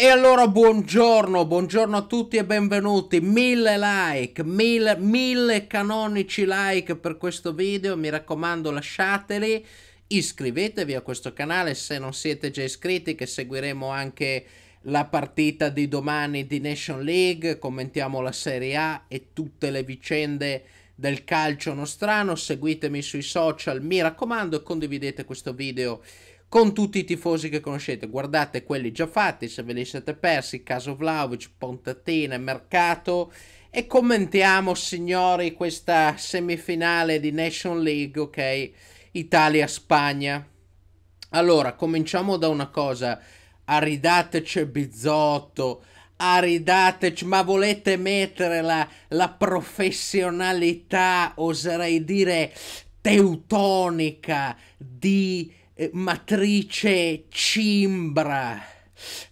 E allora buongiorno, buongiorno a tutti e benvenuti, mille like, mille, mille canonici like per questo video, mi raccomando lasciateli, iscrivetevi a questo canale se non siete già iscritti che seguiremo anche la partita di domani di Nation League, commentiamo la Serie A e tutte le vicende del calcio nostrano, seguitemi sui social, mi raccomando e condividete questo video con tutti i tifosi che conoscete. Guardate quelli già fatti, se ve li siete persi, Caso Vlaovic, Pontatina, Mercato e commentiamo, signori, questa semifinale di Nation League, ok? Italia-Spagna. Allora, cominciamo da una cosa. Aridateci Bizzotto, aridateci, ma volete mettere la, la professionalità, oserei dire, teutonica di eh, matrice cimbra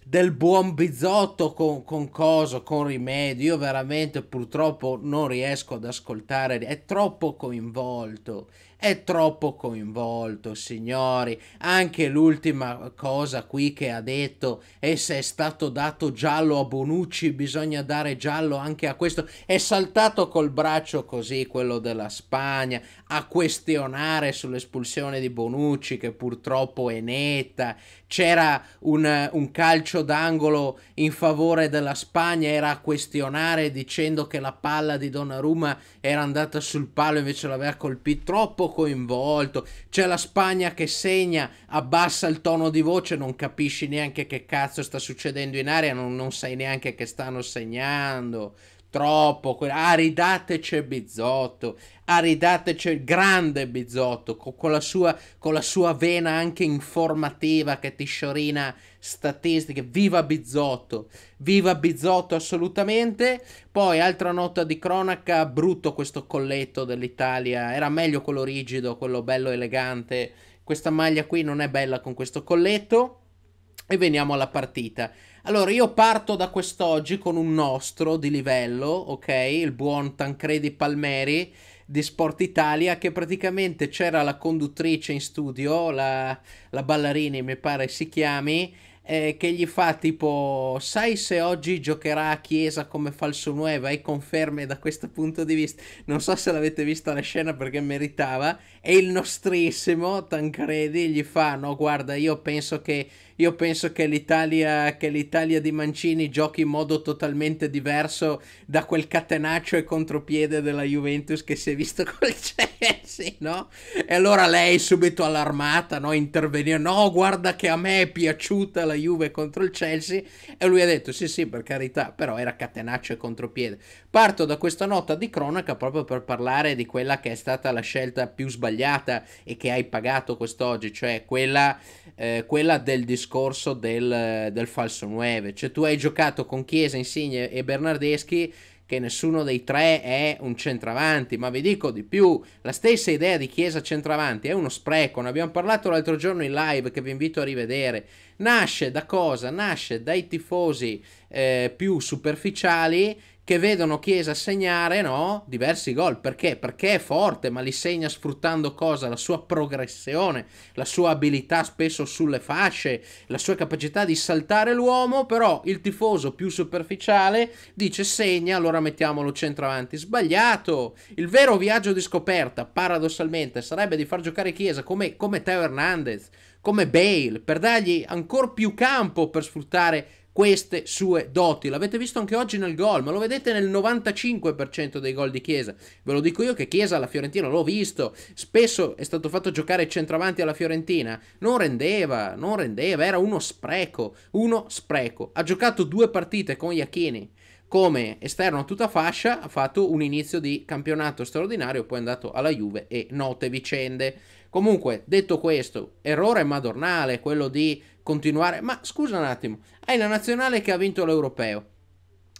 del buon bizotto con, con coso, con rimedio. Io veramente purtroppo non riesco ad ascoltare, è troppo coinvolto è troppo coinvolto, signori. Anche l'ultima cosa qui che ha detto, e se è stato dato giallo a Bonucci, bisogna dare giallo anche a questo. È saltato col braccio così, quello della Spagna, a questionare sull'espulsione di Bonucci, che purtroppo è netta c'era un, un, calcio d'angolo in favore della Spagna, era a questionare dicendo che la palla di Donnarumma era andata sul palo invece l'aveva colpito, troppo coinvolto, c'è la Spagna che segna, abbassa il tono di voce, non capisci neanche che cazzo sta succedendo in aria, non, non sai neanche che stanno segnando, troppo, que- ah ridateci Bizzotto, ah il grande Bizzotto con, con, la sua, con la sua vena anche informativa che ti sciorina statistiche, viva Bizzotto, viva Bizzotto assolutamente, poi altra nota di cronaca, brutto questo colletto dell'Italia, era meglio quello rigido, quello bello elegante, questa maglia qui non è bella con questo colletto. E veniamo alla partita. Allora, io parto da quest'oggi con un nostro di livello, ok? Il buon Tancredi Palmeri di Sport Italia, che praticamente c'era la conduttrice in studio, la, la ballerini mi pare si chiami, eh, che gli fa tipo sai se oggi giocherà a Chiesa come falso 9 e conferme da questo punto di vista non so se l'avete vista la scena perché meritava e il nostrissimo Tancredi gli fa no guarda io penso che io penso che l'Italia, che l'Italia di Mancini giochi in modo totalmente diverso da quel catenaccio e contropiede della Juventus che si è visto col Chelsea, no? E allora lei subito allarmata, no? Intervenire, no, guarda che a me è piaciuta la Juve contro il Chelsea e lui ha detto sì sì per carità, però era catenaccio e contropiede. Parto da questa nota di cronaca proprio per parlare di quella che è stata la scelta più sbagliata e che hai pagato quest'oggi, cioè quella, eh, quella del discorso del, del falso 9, cioè tu hai giocato con Chiesa, Insigne e Bernardeschi che nessuno dei tre è un centravanti, ma vi dico di più, la stessa idea di Chiesa centravanti è uno spreco, ne abbiamo parlato l'altro giorno in live che vi invito a rivedere, nasce da cosa? Nasce dai tifosi eh, più superficiali che vedono Chiesa segnare no, diversi gol. Perché? Perché è forte, ma li segna sfruttando cosa? La sua progressione, la sua abilità spesso sulle fasce, la sua capacità di saltare l'uomo, però il tifoso più superficiale dice segna, allora mettiamolo centravanti. Sbagliato! Il vero viaggio di scoperta, paradossalmente, sarebbe di far giocare Chiesa come, come Teo Hernandez, come Bale, per dargli ancora più campo per sfruttare queste sue doti. L'avete visto anche oggi nel gol, ma lo vedete nel 95% dei gol di Chiesa. Ve lo dico io che Chiesa alla Fiorentina l'ho visto, spesso è stato fatto giocare centravanti alla Fiorentina, non rendeva, non rendeva, era uno spreco, uno spreco. Ha giocato due partite con Iachini come esterno a tutta fascia ha fatto un inizio di campionato straordinario, poi è andato alla Juve e note vicende. Comunque, detto questo, errore madornale quello di continuare, ma scusa un attimo, hai la nazionale che ha vinto l'europeo.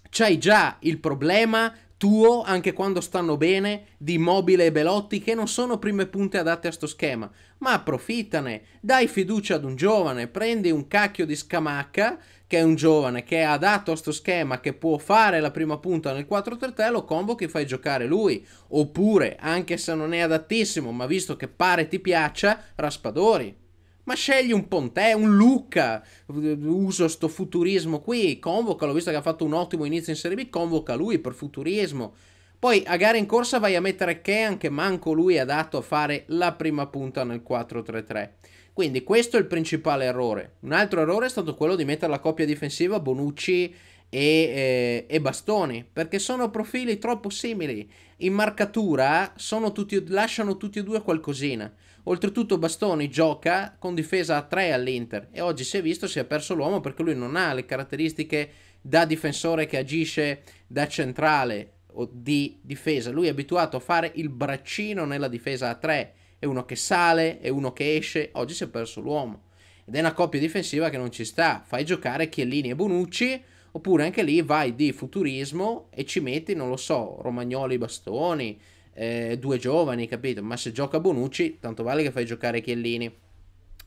C'hai già il problema tuo anche quando stanno bene di Mobile e Belotti che non sono prime punte adatte a sto schema, ma approfittane, dai fiducia ad un giovane, prendi un cacchio di Scamacca che è un giovane che è adatto a sto schema che può fare la prima punta nel 4-3-3 lo convochi e fai giocare lui oppure anche se non è adattissimo ma visto che pare ti piaccia Raspadori ma scegli un Pontè, eh, un Luca. Uso sto futurismo qui. Convocalo, visto che ha fatto un ottimo inizio in Serie B, convoca lui per futurismo. Poi a gara in corsa vai a mettere Kean, che manco lui è adatto a fare la prima punta nel 4-3-3. Quindi questo è il principale errore. Un altro errore è stato quello di mettere la coppia difensiva Bonucci e, eh, e Bastoni, perché sono profili troppo simili. In marcatura tutti, lasciano tutti e due qualcosina. Oltretutto Bastoni gioca con difesa a 3 all'Inter e oggi si è visto si è perso l'uomo perché lui non ha le caratteristiche da difensore che agisce da centrale o di difesa. Lui è abituato a fare il braccino nella difesa a 3. È uno che sale, è uno che esce. Oggi si è perso l'uomo. Ed è una coppia difensiva che non ci sta. Fai giocare Chiellini e Bonucci Oppure anche lì vai di futurismo e ci metti, non lo so, Romagnoli Bastoni, eh, due giovani, capito? Ma se gioca Bonucci, tanto vale che fai giocare Chiellini.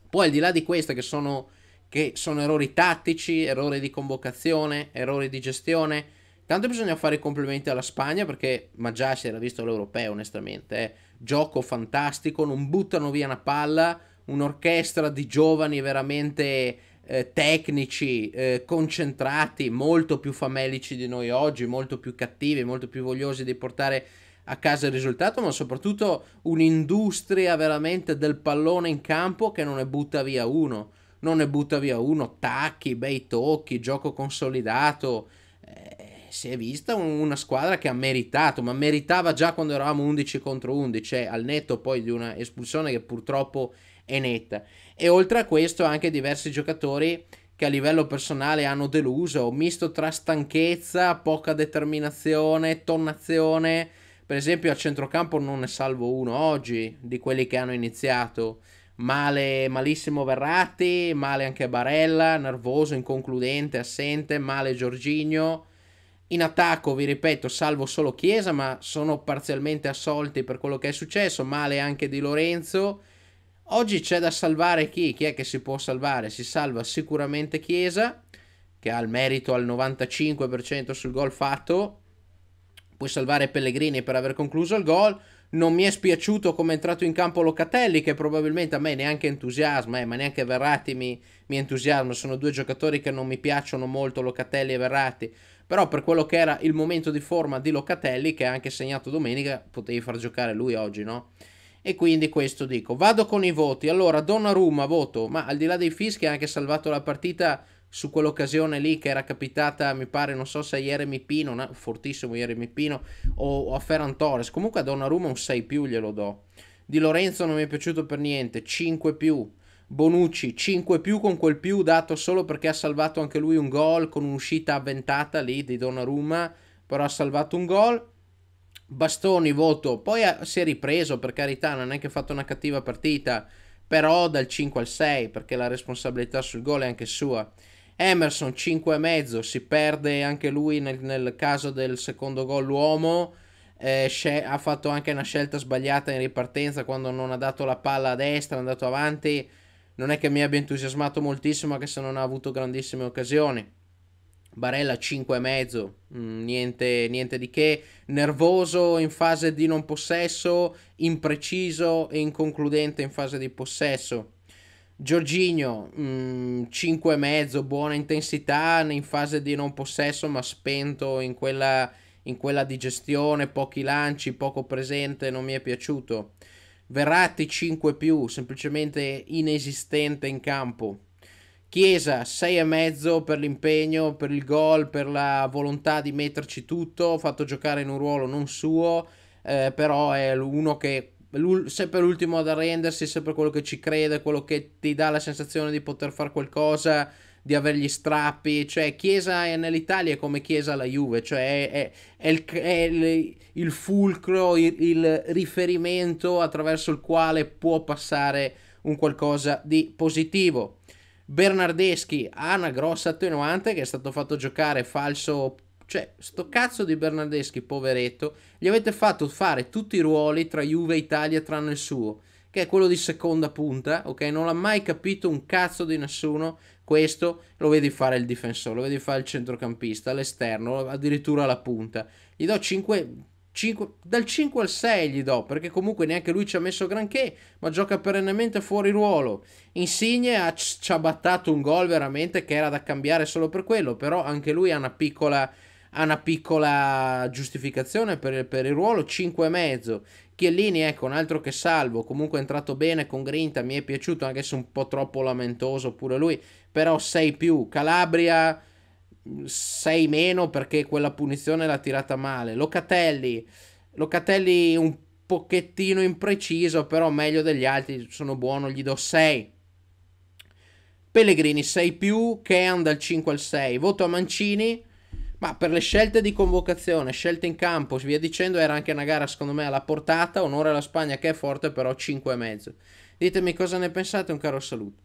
Poi al di là di questo che sono, che sono errori tattici, errori di convocazione, errori di gestione, tanto bisogna fare i complimenti alla Spagna perché, ma già si era visto l'europeo onestamente, eh. gioco fantastico, non buttano via una palla, un'orchestra di giovani veramente eh, tecnici, eh, concentrati, molto più famelici di noi oggi, molto più cattivi, molto più vogliosi di portare a casa il risultato, ma soprattutto un'industria veramente del pallone in campo che non ne butta via uno, non ne butta via uno, tacchi, bei tocchi, gioco consolidato. Eh, si è vista una squadra che ha meritato, ma meritava già quando eravamo 11 contro 11, cioè eh, al netto poi di una espulsione che purtroppo e netta. E oltre a questo anche diversi giocatori che a livello personale hanno deluso, misto tra stanchezza, poca determinazione, tonnazione. Per esempio a centrocampo non ne salvo uno oggi di quelli che hanno iniziato. Male, malissimo Verratti, male anche Barella, nervoso, inconcludente, assente, male Giorginio. In attacco, vi ripeto, salvo solo Chiesa, ma sono parzialmente assolti per quello che è successo. Male anche Di Lorenzo Oggi c'è da salvare chi? Chi è che si può salvare? Si salva sicuramente Chiesa, che ha il merito al 95% sul gol fatto. Puoi salvare Pellegrini per aver concluso il gol. Non mi è spiaciuto come è entrato in campo Locatelli, che probabilmente a me neanche entusiasma, eh, ma neanche Verratti mi, mi entusiasma. Sono due giocatori che non mi piacciono molto, Locatelli e Verratti. Però per quello che era il momento di forma di Locatelli, che ha anche segnato domenica, potevi far giocare lui oggi, no? e quindi questo dico. Vado con i voti. Allora, Donnarumma voto, ma al di là dei fischi ha anche salvato la partita su quell'occasione lì che era capitata, mi pare, non so se ieri Mipino, no, fortissimo ieri Mipino, o, o a Ferran Torres. Comunque a Donnarumma un 6 più glielo do. Di Lorenzo non mi è piaciuto per niente, 5 più. Bonucci 5 più con quel più dato solo perché ha salvato anche lui un gol con un'uscita avventata lì di Donnarumma, però ha salvato un gol. Bastoni voto, poi ah, si è ripreso per carità, non è che ha fatto una cattiva partita, però dal 5 al 6 perché la responsabilità sul gol è anche sua. Emerson 5,5 si perde anche lui nel, nel caso del secondo gol l'uomo, eh, ha fatto anche una scelta sbagliata in ripartenza quando non ha dato la palla a destra, è andato avanti, non è che mi abbia entusiasmato moltissimo anche se non ha avuto grandissime occasioni. Barella 5,5, mm, niente, niente di che, nervoso in fase di non possesso, impreciso e inconcludente in fase di possesso. Giorginio 5,5, mm, buona intensità in fase di non possesso ma spento in quella, in quella di pochi lanci, poco presente, non mi è piaciuto. Verratti 5 più, semplicemente inesistente in campo. Chiesa e mezzo per l'impegno, per il gol, per la volontà di metterci tutto, fatto giocare in un ruolo non suo, eh, però è uno che sempre l'ultimo ad arrendersi, sempre quello che ci crede, quello che ti dà la sensazione di poter fare qualcosa, di avere gli strappi, cioè Chiesa è nell'Italia è come Chiesa alla Juve, cioè è, è, è, il, è il, il, fulcro, il, il riferimento attraverso il quale può passare un qualcosa di positivo. Bernardeschi ha una grossa attenuante che è stato fatto giocare falso cioè, sto cazzo di Bernardeschi, poveretto, gli avete fatto fare tutti i ruoli tra Juve e Italia tranne il suo, che è quello di seconda punta, ok? Non l'ha mai capito un cazzo di nessuno. Questo lo vedi fare il difensore, lo vedi fare il centrocampista, all'esterno, addirittura la punta. Gli do 5, 5, dal 5 al 6 gli do, perché comunque neanche lui ci ha messo granché, ma gioca perennemente fuori ruolo. Insigne ha, ci ha battato un gol veramente che era da cambiare solo per quello, però anche lui ha una piccola, ha una piccola giustificazione per, per, il ruolo, 5,5. Chiellini, ecco, un altro che salvo, comunque è entrato bene con Grinta, mi è piaciuto, anche se un po' troppo lamentoso pure lui, però 6 più. Calabria 6 meno perché quella punizione l'ha tirata male. Locatelli, Locatelli un pochettino impreciso, però meglio degli altri, sono buono, gli do 6. Pellegrini 6 più, Kean dal 5 al 6. Voto a Mancini, ma per le scelte di convocazione, scelte in campo, via dicendo, era anche una gara secondo me alla portata, onore alla Spagna che è forte, però 5,5. Ditemi cosa ne pensate, un caro saluto.